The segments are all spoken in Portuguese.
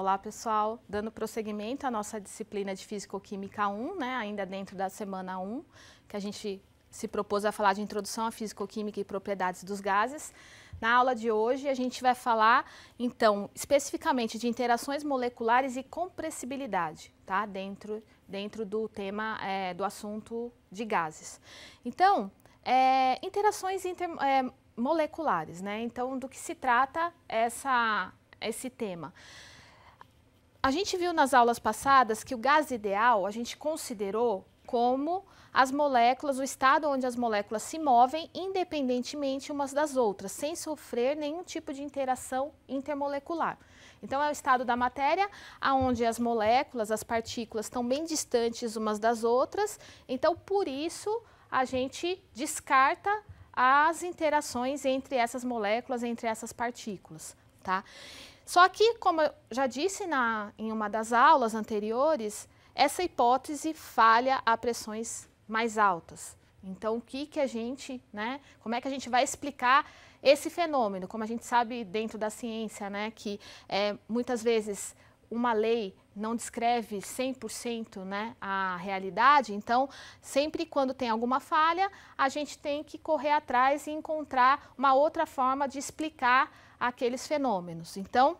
Olá, pessoal. Dando prosseguimento à nossa disciplina de Físico-Química 1, né, ainda dentro da semana 1, que a gente se propôs a falar de introdução à Físico-Química e propriedades dos gases. Na aula de hoje, a gente vai falar, então, especificamente de interações moleculares e compressibilidade, tá? Dentro, dentro do tema, é, do assunto de gases. Então, é, interações inter, é, moleculares, né? Então, do que se trata essa, esse tema? a gente viu nas aulas passadas que o gás ideal a gente considerou como as moléculas, o estado onde as moléculas se movem independentemente umas das outras, sem sofrer nenhum tipo de interação intermolecular. Então, é o estado da matéria onde as moléculas, as partículas estão bem distantes umas das outras. Então, por isso, a gente descarta as interações entre essas moléculas, entre essas partículas. Tá? Só que, como eu já disse na, em uma das aulas anteriores, essa hipótese falha a pressões mais altas. Então, o que, que a gente, né, como é que a gente vai explicar esse fenômeno? Como a gente sabe dentro da ciência, né, que é, muitas vezes uma lei não descreve 100% né, a realidade, então sempre quando tem alguma falha, a gente tem que correr atrás e encontrar uma outra forma de explicar aqueles fenômenos. Então,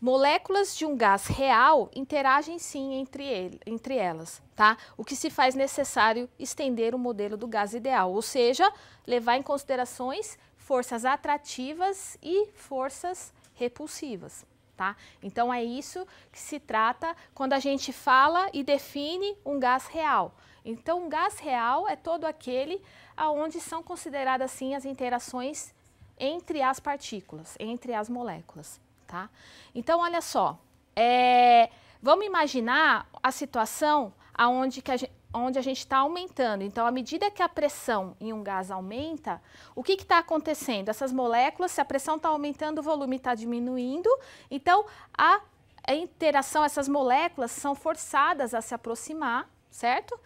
moléculas de um gás real interagem sim entre, ele, entre elas, tá? O que se faz necessário estender o modelo do gás ideal, ou seja, levar em considerações forças atrativas e forças repulsivas. Tá? Então é isso que se trata quando a gente fala e define um gás real. Então, um gás real é todo aquele aonde são consideradas assim as interações entre as partículas, entre as moléculas, tá? Então, olha só, é, vamos imaginar a situação aonde que a gente onde a gente está aumentando. Então, à medida que a pressão em um gás aumenta, o que está acontecendo? Essas moléculas, se a pressão está aumentando, o volume está diminuindo, então a, a interação, essas moléculas são forçadas a se aproximar, certo?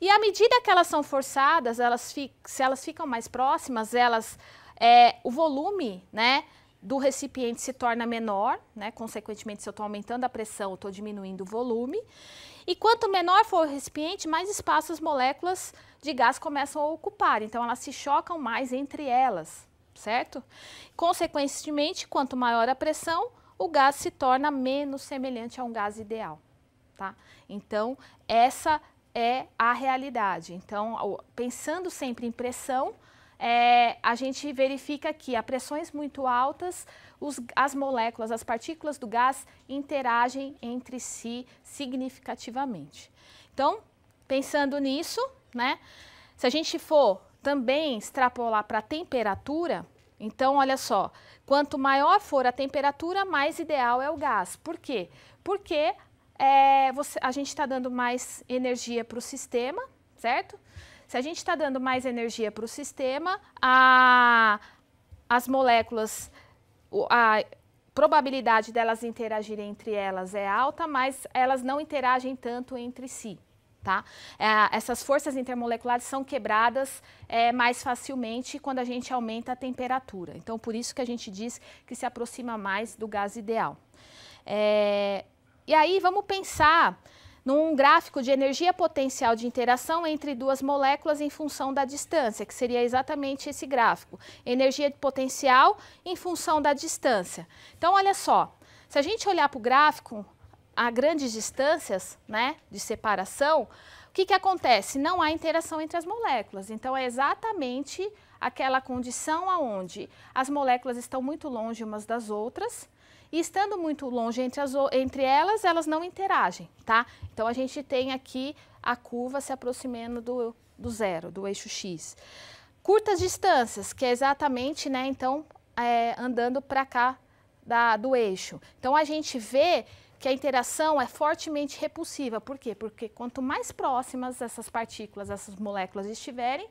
E à medida que elas são forçadas, elas se elas ficam mais próximas, elas é, o volume né, do recipiente se torna menor, né, consequentemente, se eu estou aumentando a pressão, eu estou diminuindo o volume. E quanto menor for o recipiente, mais espaço as moléculas de gás começam a ocupar, então elas se chocam mais entre elas, certo? Consequentemente, quanto maior a pressão, o gás se torna menos semelhante a um gás ideal. Tá? Então, essa é a realidade. Então, pensando sempre em pressão, é, a gente verifica que a pressões muito altas, os, as moléculas, as partículas do gás interagem entre si significativamente. Então, pensando nisso, né, se a gente for também extrapolar para a temperatura, então, olha só, quanto maior for a temperatura, mais ideal é o gás. Por quê? Porque é, você, a gente está dando mais energia para o sistema, certo? Se a gente está dando mais energia para o sistema, a, as moléculas, a probabilidade delas interagirem entre elas é alta, mas elas não interagem tanto entre si. Tá? É, essas forças intermoleculares são quebradas é, mais facilmente quando a gente aumenta a temperatura. Então, por isso que a gente diz que se aproxima mais do gás ideal. É, e aí vamos pensar num gráfico de energia potencial de interação entre duas moléculas em função da distância, que seria exatamente esse gráfico. Energia potencial em função da distância. Então, olha só, se a gente olhar para o gráfico a grandes distâncias né, de separação, o que, que acontece? Não há interação entre as moléculas. Então, é exatamente aquela condição onde as moléculas estão muito longe umas das outras, e estando muito longe entre, as, entre elas, elas não interagem, tá? Então a gente tem aqui a curva se aproximando do, do zero, do eixo X. Curtas distâncias, que é exatamente, né, então, é, andando para cá da, do eixo. Então a gente vê que a interação é fortemente repulsiva. Por quê? Porque quanto mais próximas essas partículas, essas moléculas estiverem,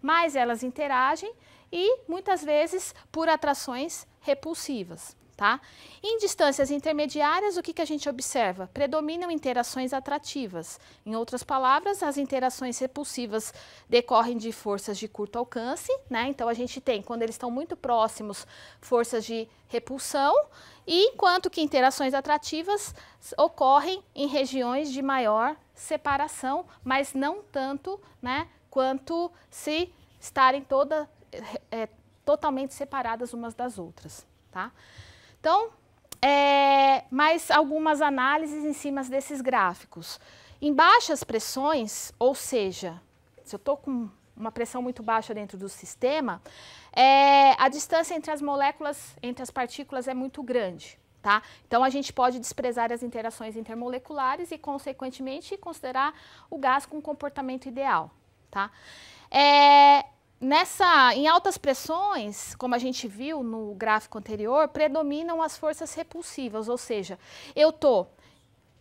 mais elas interagem e muitas vezes por atrações repulsivas tá? Em distâncias intermediárias, o que, que a gente observa? Predominam interações atrativas. Em outras palavras, as interações repulsivas decorrem de forças de curto alcance, né? Então a gente tem, quando eles estão muito próximos, forças de repulsão, e enquanto que interações atrativas ocorrem em regiões de maior separação, mas não tanto, né, quanto se estarem é, totalmente separadas umas das outras, tá? Então, é, mais algumas análises em cima desses gráficos. Em baixas pressões, ou seja, se eu estou com uma pressão muito baixa dentro do sistema, é, a distância entre as moléculas, entre as partículas é muito grande. Tá? Então, a gente pode desprezar as interações intermoleculares e, consequentemente, considerar o gás com um comportamento ideal. Tá? É, Nessa, em altas pressões, como a gente viu no gráfico anterior, predominam as forças repulsivas, ou seja, eu estou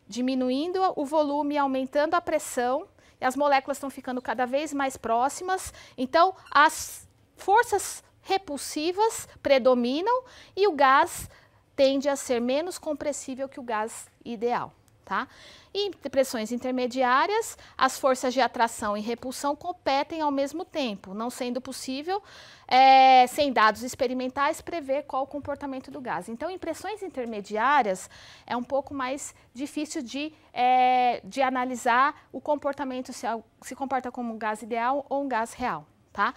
diminuindo o volume, aumentando a pressão, e as moléculas estão ficando cada vez mais próximas. Então, as forças repulsivas predominam e o gás tende a ser menos compressível que o gás ideal. Tá? E pressões intermediárias, as forças de atração e repulsão competem ao mesmo tempo, não sendo possível, é, sem dados experimentais, prever qual o comportamento do gás. Então, em pressões intermediárias, é um pouco mais difícil de, é, de analisar o comportamento, se, se comporta como um gás ideal ou um gás real. Tá?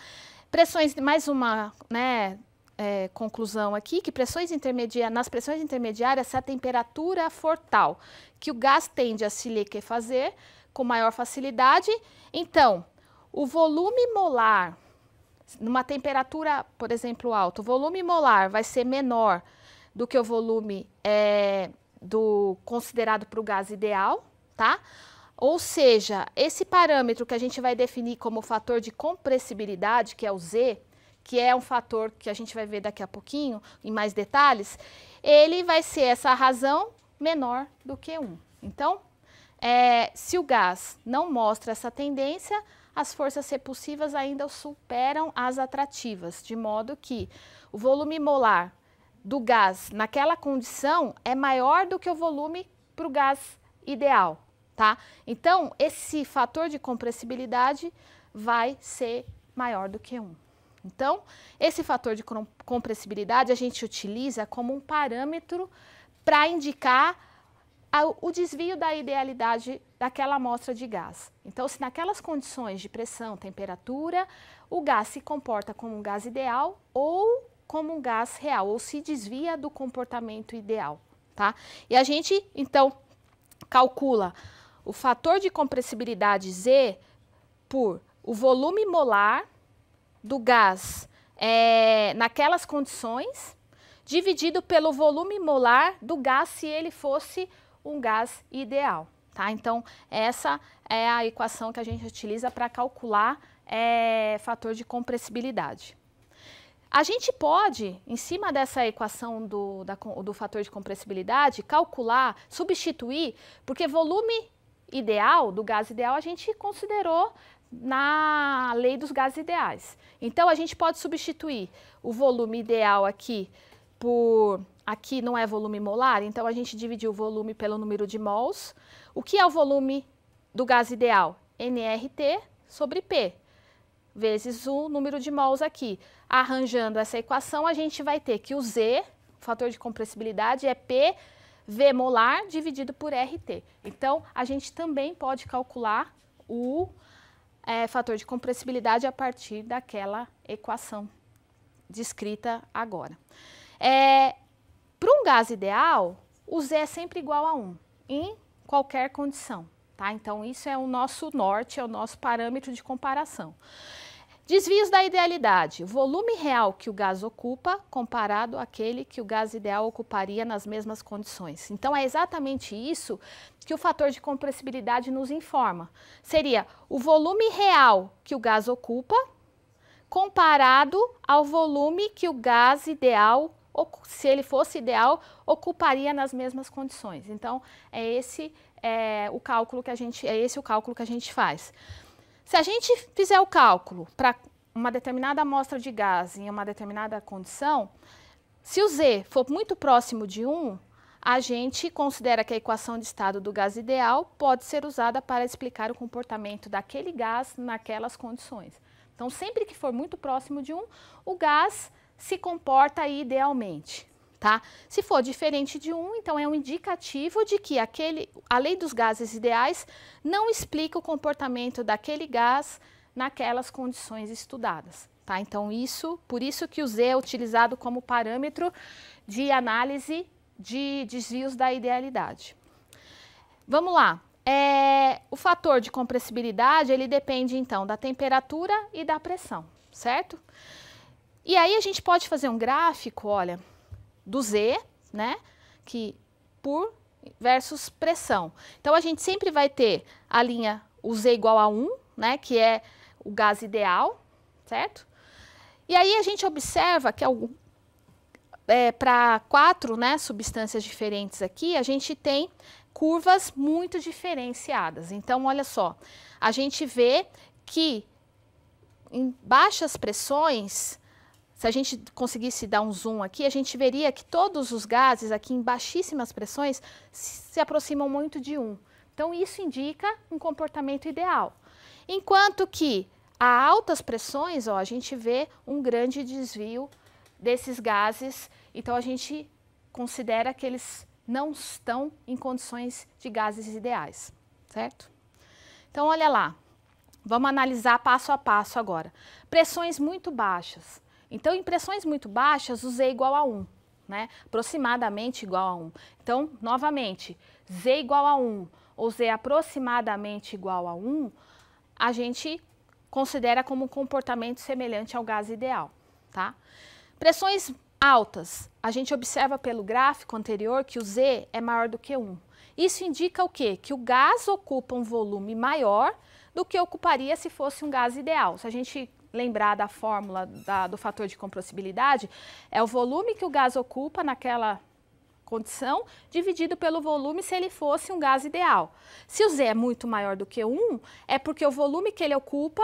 Pressões, mais uma, né, é, conclusão aqui que pressões intermediárias, nas pressões intermediárias, se a temperatura fortal que o gás tende a se liquefazer com maior facilidade, então o volume molar, numa temperatura, por exemplo, alta, o volume molar vai ser menor do que o volume é, do considerado para o gás ideal, tá? Ou seja, esse parâmetro que a gente vai definir como fator de compressibilidade, que é o Z, que é um fator que a gente vai ver daqui a pouquinho, em mais detalhes, ele vai ser essa razão menor do que 1. Então, é, se o gás não mostra essa tendência, as forças repulsivas ainda superam as atrativas, de modo que o volume molar do gás naquela condição é maior do que o volume para o gás ideal, tá? Então, esse fator de compressibilidade vai ser maior do que 1. Então, esse fator de compressibilidade a gente utiliza como um parâmetro para indicar o desvio da idealidade daquela amostra de gás. Então, se naquelas condições de pressão, temperatura, o gás se comporta como um gás ideal ou como um gás real, ou se desvia do comportamento ideal, tá? E a gente, então, calcula o fator de compressibilidade Z por o volume molar do gás é, naquelas condições, dividido pelo volume molar do gás se ele fosse um gás ideal. Tá? Então, essa é a equação que a gente utiliza para calcular é, fator de compressibilidade. A gente pode, em cima dessa equação do, da, do fator de compressibilidade, calcular, substituir, porque volume ideal, do gás ideal, a gente considerou na lei dos gases ideais. Então, a gente pode substituir o volume ideal aqui por. Aqui não é volume molar, então a gente dividiu o volume pelo número de mols. O que é o volume do gás ideal? nRT sobre P, vezes o número de mols aqui. Arranjando essa equação, a gente vai ter que o Z, o fator de compressibilidade, é P V molar dividido por RT. Então, a gente também pode calcular o é, fator de compressibilidade a partir daquela equação descrita agora. É, Para um gás ideal, o Z é sempre igual a 1, em qualquer condição. Tá? Então, isso é o nosso norte, é o nosso parâmetro de comparação. Desvios da idealidade. Volume real que o gás ocupa comparado àquele que o gás ideal ocuparia nas mesmas condições. Então, é exatamente isso que o fator de compressibilidade nos informa. Seria o volume real que o gás ocupa comparado ao volume que o gás ideal, se ele fosse ideal, ocuparia nas mesmas condições. Então, é esse é, o cálculo que a gente, é esse o cálculo que a gente faz. Se a gente fizer o cálculo para uma determinada amostra de gás em uma determinada condição, se o Z for muito próximo de 1, a gente considera que a equação de estado do gás ideal pode ser usada para explicar o comportamento daquele gás naquelas condições. Então, sempre que for muito próximo de 1, o gás se comporta idealmente tá? Se for diferente de 1, então é um indicativo de que aquele, a lei dos gases ideais não explica o comportamento daquele gás naquelas condições estudadas, tá? Então isso, por isso que o Z é utilizado como parâmetro de análise de desvios da idealidade. Vamos lá. É, o fator de compressibilidade, ele depende então da temperatura e da pressão, certo? E aí a gente pode fazer um gráfico, olha, do Z, né? Que por versus pressão. Então a gente sempre vai ter a linha o Z igual a 1, né, que é o gás ideal, certo? E aí a gente observa que é, para quatro né, substâncias diferentes aqui, a gente tem curvas muito diferenciadas. Então, olha só, a gente vê que em baixas pressões se a gente conseguisse dar um zoom aqui, a gente veria que todos os gases aqui em baixíssimas pressões se aproximam muito de 1. Então, isso indica um comportamento ideal. Enquanto que a altas pressões, ó, a gente vê um grande desvio desses gases, então a gente considera que eles não estão em condições de gases ideais, certo? Então, olha lá, vamos analisar passo a passo agora. Pressões muito baixas. Então, em pressões muito baixas, o Z é igual a 1, né? aproximadamente igual a 1. Então, novamente, Z é igual a 1 ou Z é aproximadamente igual a 1, a gente considera como um comportamento semelhante ao gás ideal. Tá? Pressões altas, a gente observa pelo gráfico anterior que o Z é maior do que 1. Isso indica o quê? Que o gás ocupa um volume maior do que ocuparia se fosse um gás ideal. Se a gente lembrar da fórmula da, do fator de compressibilidade, é o volume que o gás ocupa naquela condição dividido pelo volume se ele fosse um gás ideal. Se o Z é muito maior do que 1, é porque o volume que ele ocupa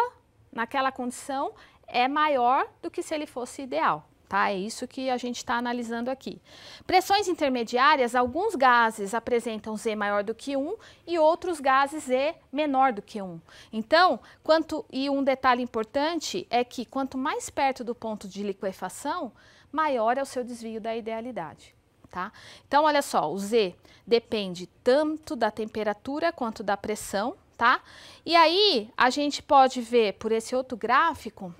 naquela condição é maior do que se ele fosse ideal tá? É isso que a gente está analisando aqui. Pressões intermediárias, alguns gases apresentam Z maior do que 1 e outros gases Z menor do que 1. Então, quanto e um detalhe importante é que quanto mais perto do ponto de liquefação, maior é o seu desvio da idealidade. Tá? Então, olha só, o Z depende tanto da temperatura quanto da pressão, tá? E aí, a gente pode ver por esse outro gráfico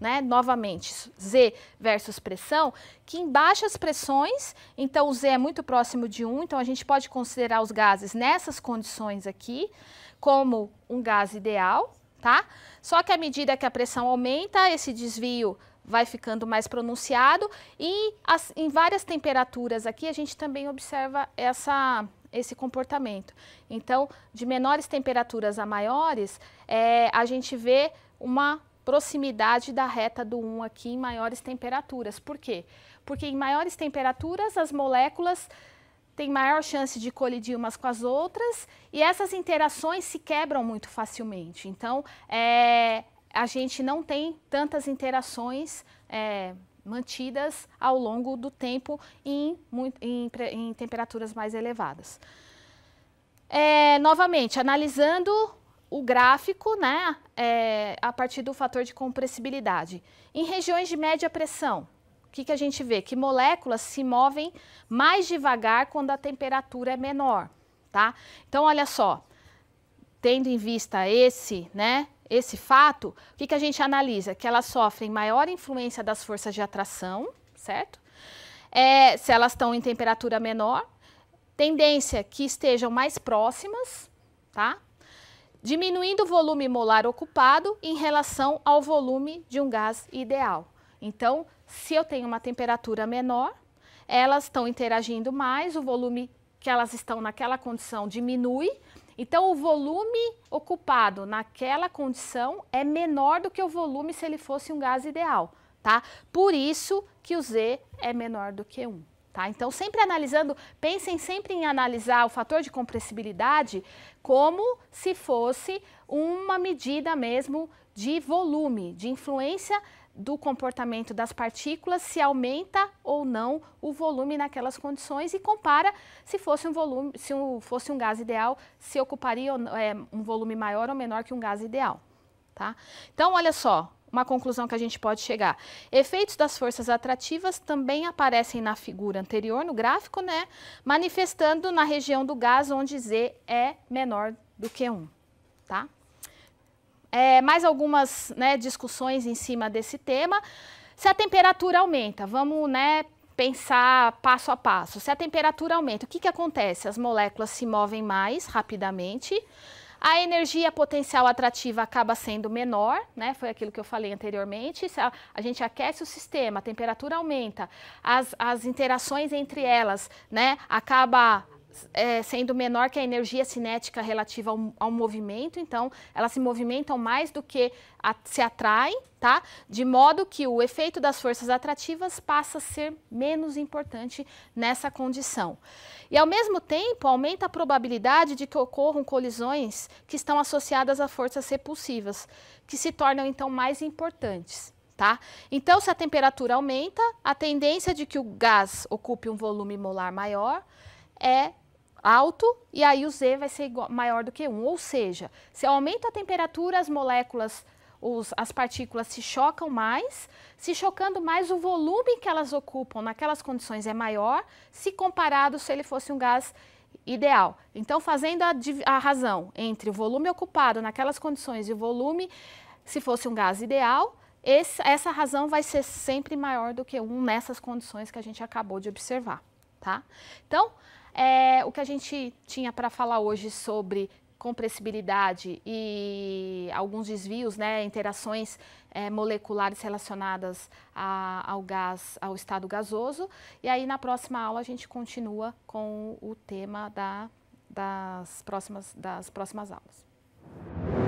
né? Novamente, Z versus pressão, que em baixas pressões, então o Z é muito próximo de 1, então a gente pode considerar os gases nessas condições aqui como um gás ideal, tá? Só que à medida que a pressão aumenta, esse desvio vai ficando mais pronunciado e as, em várias temperaturas aqui a gente também observa essa esse comportamento. Então, de menores temperaturas a maiores, é, a gente vê uma proximidade da reta do 1 aqui em maiores temperaturas. Por quê? Porque em maiores temperaturas as moléculas têm maior chance de colidir umas com as outras e essas interações se quebram muito facilmente. Então, é, a gente não tem tantas interações é, mantidas ao longo do tempo em, em, em temperaturas mais elevadas. É, novamente, analisando o gráfico, né, é, a partir do fator de compressibilidade. Em regiões de média pressão, o que, que a gente vê? Que moléculas se movem mais devagar quando a temperatura é menor, tá? Então, olha só, tendo em vista esse, né, esse fato, o que, que a gente analisa? Que elas sofrem maior influência das forças de atração, certo? É, se elas estão em temperatura menor, tendência que estejam mais próximas, tá? diminuindo o volume molar ocupado em relação ao volume de um gás ideal. Então, se eu tenho uma temperatura menor, elas estão interagindo mais, o volume que elas estão naquela condição diminui. Então, o volume ocupado naquela condição é menor do que o volume se ele fosse um gás ideal, tá? Por isso que o Z é menor do que 1. Tá? Então, sempre analisando, pensem sempre em analisar o fator de compressibilidade como se fosse uma medida mesmo de volume, de influência do comportamento das partículas, se aumenta ou não o volume naquelas condições e compara se fosse um volume, se um, fosse um gás ideal, se ocuparia é, um volume maior ou menor que um gás ideal. Tá? Então, olha só, uma conclusão que a gente pode chegar. Efeitos das forças atrativas também aparecem na figura anterior, no gráfico, né? Manifestando na região do gás onde Z é menor do que 1, tá? É, mais algumas né, discussões em cima desse tema. Se a temperatura aumenta, vamos né, pensar passo a passo. Se a temperatura aumenta, o que, que acontece? As moléculas se movem mais rapidamente, a energia potencial atrativa acaba sendo menor, né? Foi aquilo que eu falei anteriormente. A gente aquece o sistema, a temperatura aumenta, as, as interações entre elas, né? Acaba é, sendo menor que a energia cinética relativa ao, ao, movimento, então elas se movimentam mais do que a, se atraem, tá? De modo que o efeito das forças atrativas passa a ser menos importante nessa condição. E ao mesmo tempo, aumenta a probabilidade de que ocorram colisões que estão associadas a forças repulsivas, que se tornam então mais importantes. Tá? Então, se a temperatura aumenta, a tendência de que o gás ocupe um volume molar maior é alto e aí o Z vai ser igual, maior do que 1. Ou seja, se aumenta a temperatura, as moléculas, os, as partículas se chocam mais, se chocando mais, o volume que elas ocupam naquelas condições é maior, se comparado se ele fosse um gás ideal. Então, fazendo a, a razão entre o volume ocupado naquelas condições e o volume se fosse um gás ideal, esse, essa razão vai ser sempre maior do que 1 nessas condições que a gente acabou de observar, tá? Então, é, o que a gente tinha para falar hoje sobre compressibilidade e alguns desvios, né, interações é, moleculares relacionadas a, ao gás, ao estado gasoso. E aí na próxima aula a gente continua com o tema da, das, próximas, das próximas aulas.